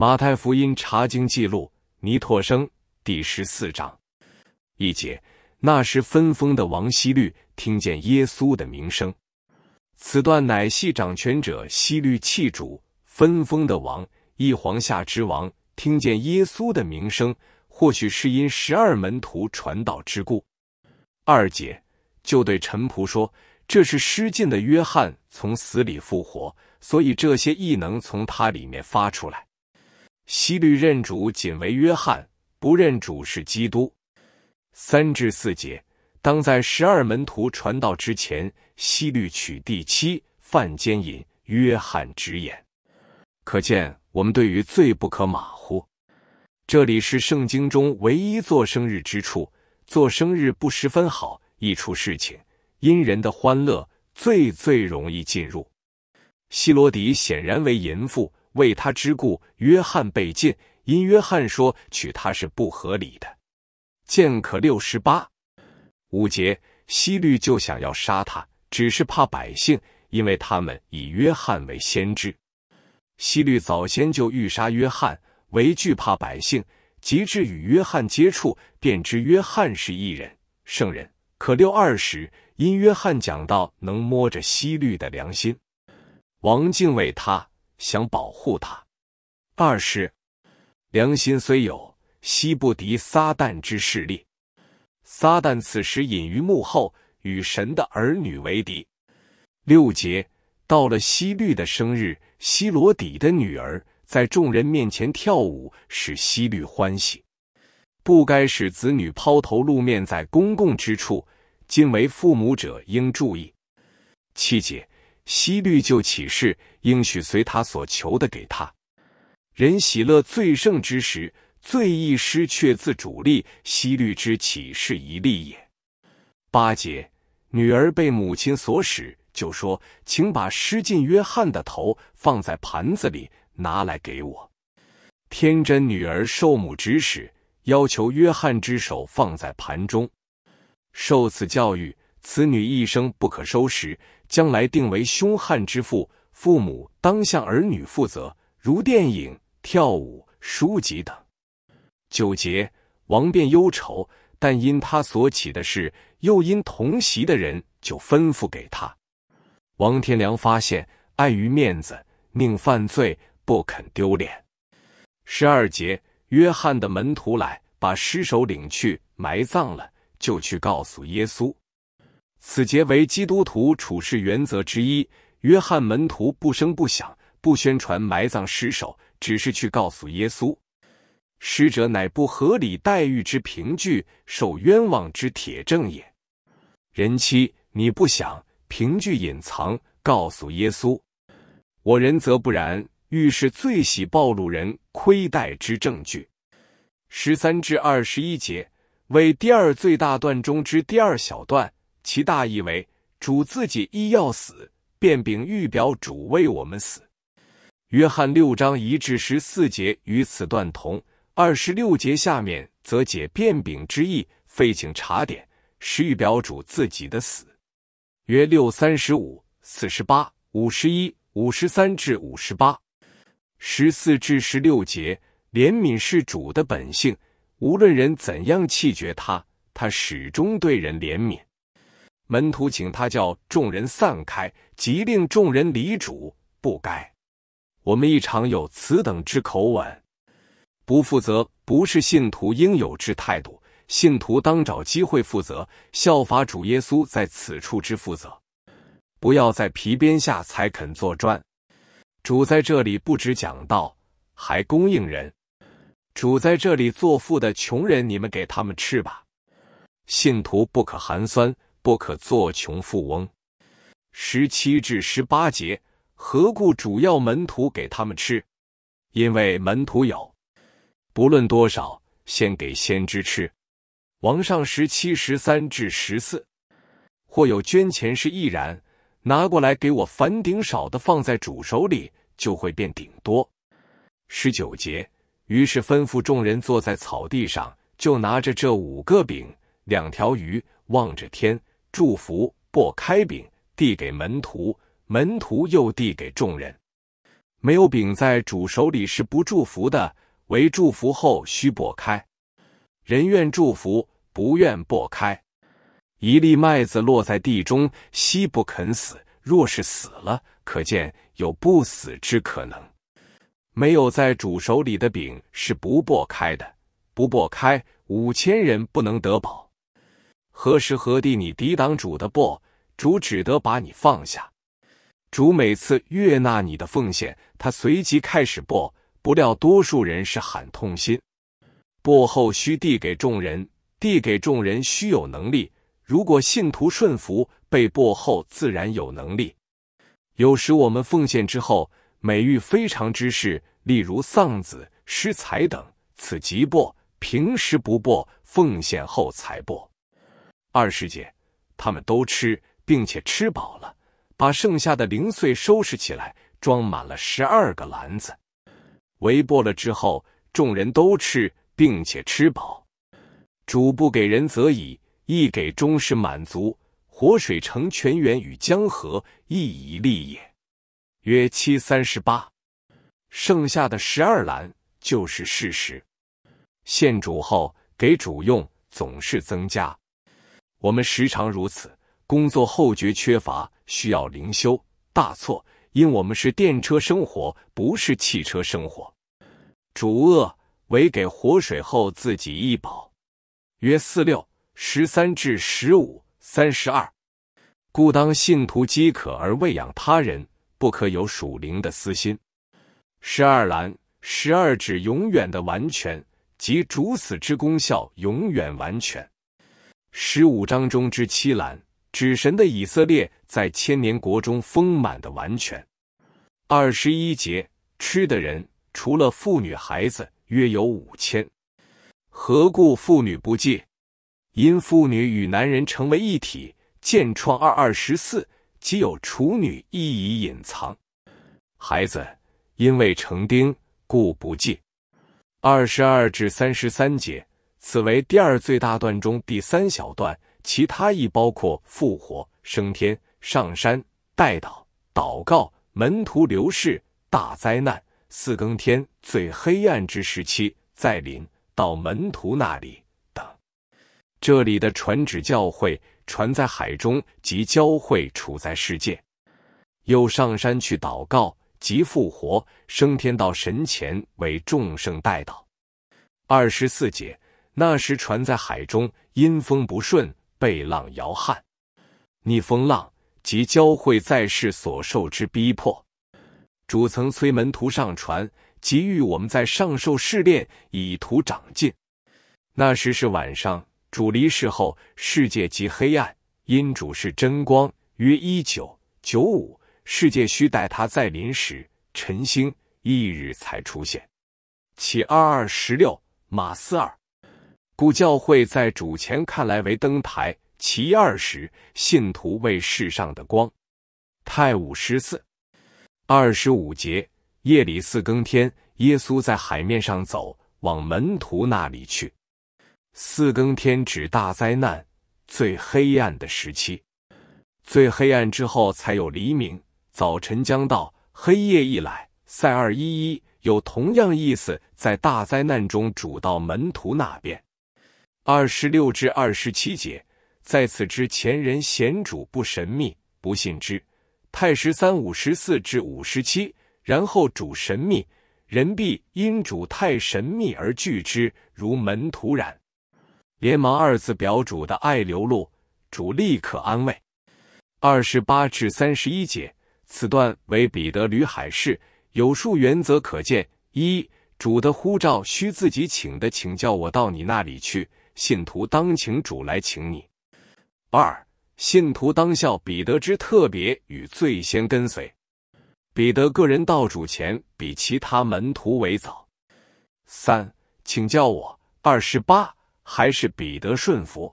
马太福音查经记录，尼拓生第十四章一节。那时分封的王希律听见耶稣的名声，此段乃系掌权者希律弃主分封的王，一皇下之王听见耶稣的名声，或许是因十二门徒传道之故。二节就对陈仆说：“这是失禁的约翰从死里复活，所以这些异能从他里面发出来。”西律认主仅为约翰，不认主是基督。三至四节，当在十二门徒传道之前，西律取第七犯奸淫。约翰直言，可见我们对于罪不可马虎。这里是圣经中唯一做生日之处，做生日不十分好，易出事情。因人的欢乐，最最容易进入。西罗迪显然为淫妇。为他之故，约翰被禁，因约翰说娶她是不合理的。剑可六十八五节，希律就想要杀他，只是怕百姓，因为他们以约翰为先知。希律早先就欲杀约翰，唯惧怕百姓，及至与约翰接触，便知约翰是一人圣人。可六二十，因约翰讲道能摸着希律的良心。王敬为他。想保护他。二是，良心虽有，悉不敌撒旦之势力。撒旦此时隐于幕后，与神的儿女为敌。六节，到了西律的生日，西罗底的女儿在众人面前跳舞，使西律欢喜。不该使子女抛头露面在公共之处，今为父母者应注意。七节。希律就起誓，应许随他所求的给他。人喜乐最盛之时，最易失却自主力。希律之起誓一例也。八节，女儿被母亲所使，就说：“请把失尽约翰的头放在盘子里，拿来给我。”天真女儿受母指使，要求约翰之手放在盘中。受此教育，此女一生不可收拾。将来定为凶悍之父，父母当向儿女负责，如电影、跳舞、书籍等。九节，王变忧愁，但因他所起的事，又因同席的人，就吩咐给他。王天良发现，碍于面子，宁犯罪不肯丢脸。十二节，约翰的门徒来，把尸首领去埋葬了，就去告诉耶稣。此节为基督徒处事原则之一。约翰门徒不声不响，不宣传埋葬尸首，只是去告诉耶稣，使者乃不合理待遇之凭据，受冤枉之铁证也。人妻，你不想凭据隐藏，告诉耶稣；我人则不然，遇事最喜暴露人亏待之证据。十三至二十一节为第二最大段中之第二小段。其大意为：主自己亦要死，便禀玉表主为我们死。约翰六章一至十四节与此段同。二十六节下面则解“便禀”之意，废请查点，是玉表主自己的死。约六三十五、四十八、五十一、五十三至五十八、十四至十六节，怜悯是主的本性，无论人怎样弃绝他，他始终对人怜悯。门徒请他叫众人散开，即令众人离主。不该，我们亦常有此等之口吻。不负责不是信徒应有之态度。信徒当找机会负责，效法主耶稣在此处之负责。不要在皮鞭下才肯做砖。主在这里不只讲道，还供应人。主在这里作父的穷人，你们给他们吃吧。信徒不可寒酸。不可做穷富翁。十七至十八节，何故主要门徒给他们吃？因为门徒有，不论多少，先给先知吃。王上十七十三至十四，或有捐钱是易然，拿过来给我凡顶少的，放在主手里，就会变顶多。十九节，于是吩咐众人坐在草地上，就拿着这五个饼、两条鱼，望着天。祝福，拨开饼，递给门徒，门徒又递给众人。没有饼在主手里是不祝福的，为祝福后需剥开。人愿祝福，不愿剥开。一粒麦子落在地中，稀不肯死，若是死了，可见有不死之可能。没有在主手里的饼是不剥开的，不剥开，五千人不能得宝。何时何地，你抵挡主的簸，主只得把你放下。主每次悦纳你的奉献，他随即开始簸。不料多数人是喊痛心。簸后需递给众人，递给众人需有能力。如果信徒顺服，被簸后自然有能力。有时我们奉献之后，每遇非常之事，例如丧子、失财等，此即簸。平时不簸，奉献后才簸。二师姐，他们都吃，并且吃饱了，把剩下的零碎收拾起来，装满了十二个篮子。围剥了之后，众人都吃，并且吃饱。主不给人则已，一给终是满足。活水成泉源，与江河亦一利也。约七三十八，剩下的十二篮就是事实。献主后给主用，总是增加。我们时常如此，工作后觉缺乏，需要灵修。大错，因我们是电车生活，不是汽车生活。主恶，为给活水后自己一饱，约四六十三至十五三十二。故当信徒饥渴而喂养他人，不可有属灵的私心。十二栏，十二指永远的完全，即主死之功效永远完全。十五章中之七兰，指神的以色列在千年国中丰满的完全。二十一节，吃的人除了妇女孩子，约有五千。何故妇女不戒？因妇女与男人成为一体。建创二二十四，即有处女亦以隐藏。孩子，因为成丁，故不戒。二十二至三十三节。此为第二最大段中第三小段，其他亦包括复活、升天、上山、代祷、祷告、门徒流逝、大灾难、四更天、最黑暗之时期、再临、到门徒那里等。这里的传旨教会传在海中即教会处在世界，又上山去祷告即复活升天到神前为众生代祷。二十四节。那时船在海中，因风不顺，被浪摇撼。逆风浪即教会在世所受之逼迫。主曾催门徒上船，急欲我们在上受试炼，以图长进。那时是晚上。主离世后，世界即黑暗，因主是真光。约一九九五，世界需待他再临时晨星翌日才出现。启二二十六马四二。故教会在主前看来为登台，其二十信徒为世上的光。太武十四二十五节，夜里四更天，耶稣在海面上走，往门徒那里去。四更天指大灾难最黑暗的时期，最黑暗之后才有黎明，早晨将到。黑夜一来，赛二一一有同样意思，在大灾难中主到门徒那边。二十六至二十七节，在此之前，人贤主不神秘，不信之；太十三五十四至五十七，然后主神秘，人必因主太神秘而拒之，如门徒然。连忙二字表主的爱流露，主立刻安慰。二十八至三十一节，此段为彼得吕海市，有数原则可见：一、主的呼召需自己请的，请叫我到你那里去。信徒当请主来，请你。二、信徒当效彼得之特别与最先跟随。彼得个人到主前比其他门徒为早。三、请叫我二十八，还是彼得顺服。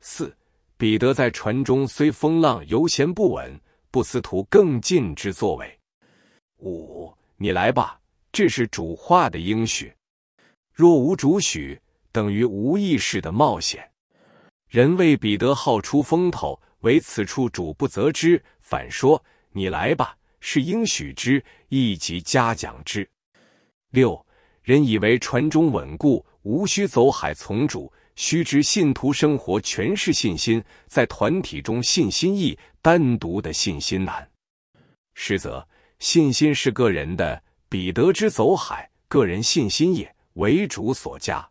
四、彼得在船中虽风浪游闲不稳，不思图更近之作为。五、你来吧，这是主话的应许。若无主许。等于无意识的冒险。人为彼得号出风头，为此处主不责之，反说你来吧，是应许之亦即嘉奖之。六人以为船中稳固，无需走海从主。须知信徒生活全是信心，在团体中信心易，单独的信心难。实则信心是个人的，彼得之走海，个人信心也为主所加。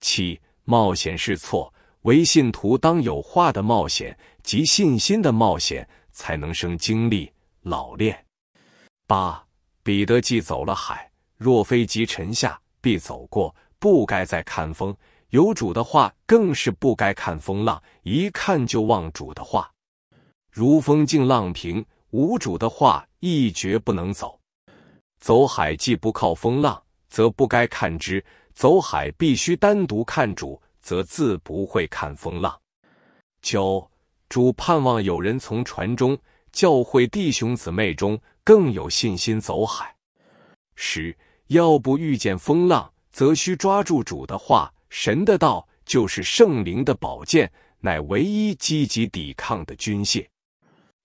七，冒险是错，唯信徒当有话的冒险，即信心的冒险，才能生精力老练。八，彼得既走了海，若非及沉下，必走过，不该再看风。有主的话，更是不该看风浪，一看就忘主的话。如风静浪平，无主的话，一决不能走。走海既不靠风浪，则不该看之。走海必须单独看主，则自不会看风浪。九主盼望有人从船中教会弟兄姊妹中更有信心走海。十要不遇见风浪，则需抓住主的话，神的道就是圣灵的宝剑，乃唯一积极抵抗的军械。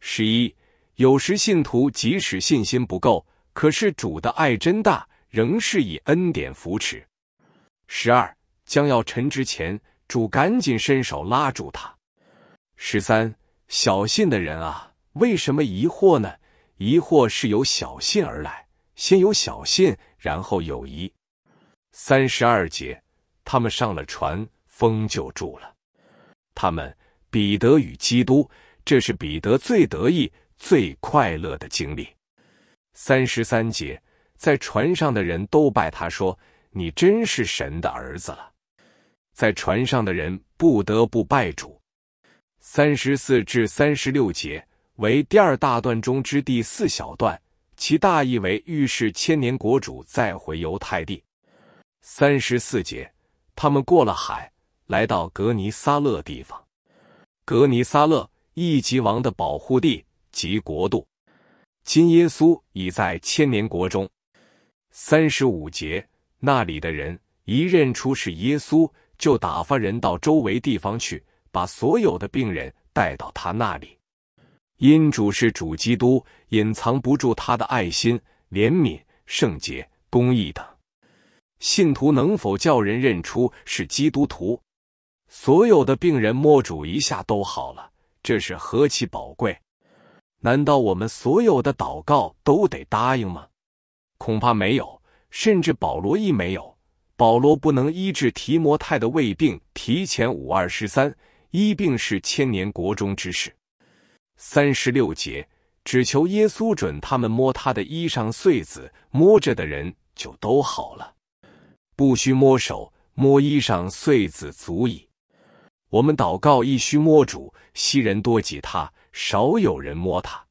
十一有时信徒即使信心不够，可是主的爱真大，仍是以恩典扶持。十二将要沉之前，主赶紧伸手拉住他。十三小信的人啊，为什么疑惑呢？疑惑是由小信而来，先有小信，然后有疑。三十二节，他们上了船，风就住了。他们彼得与基督，这是彼得最得意、最快乐的经历。三十三节，在船上的人都拜他说。你真是神的儿子了，在船上的人不得不拜主。三十四至三十六节为第二大段中之第四小段，其大意为预示千年国主再回犹太地。三十四节，他们过了海，来到格尼撒勒地方。格尼撒勒，一级王的保护地及国度。今耶稣已在千年国中。三十五节。那里的人一认出是耶稣，就打发人到周围地方去，把所有的病人带到他那里。因主是主基督，隐藏不住他的爱心、怜悯、圣洁、公义等。信徒能否叫人认出是基督徒？所有的病人摸主一下都好了，这是何其宝贵！难道我们所有的祷告都得答应吗？恐怕没有。甚至保罗亦没有，保罗不能医治提摩太的胃病。提前五二十三一病是千年国中之事。三十六节，只求耶稣准他们摸他的衣裳穗子，摸着的人就都好了，不须摸手，摸衣裳穗子足矣。我们祷告亦须摸主。昔人多及他，少有人摸他。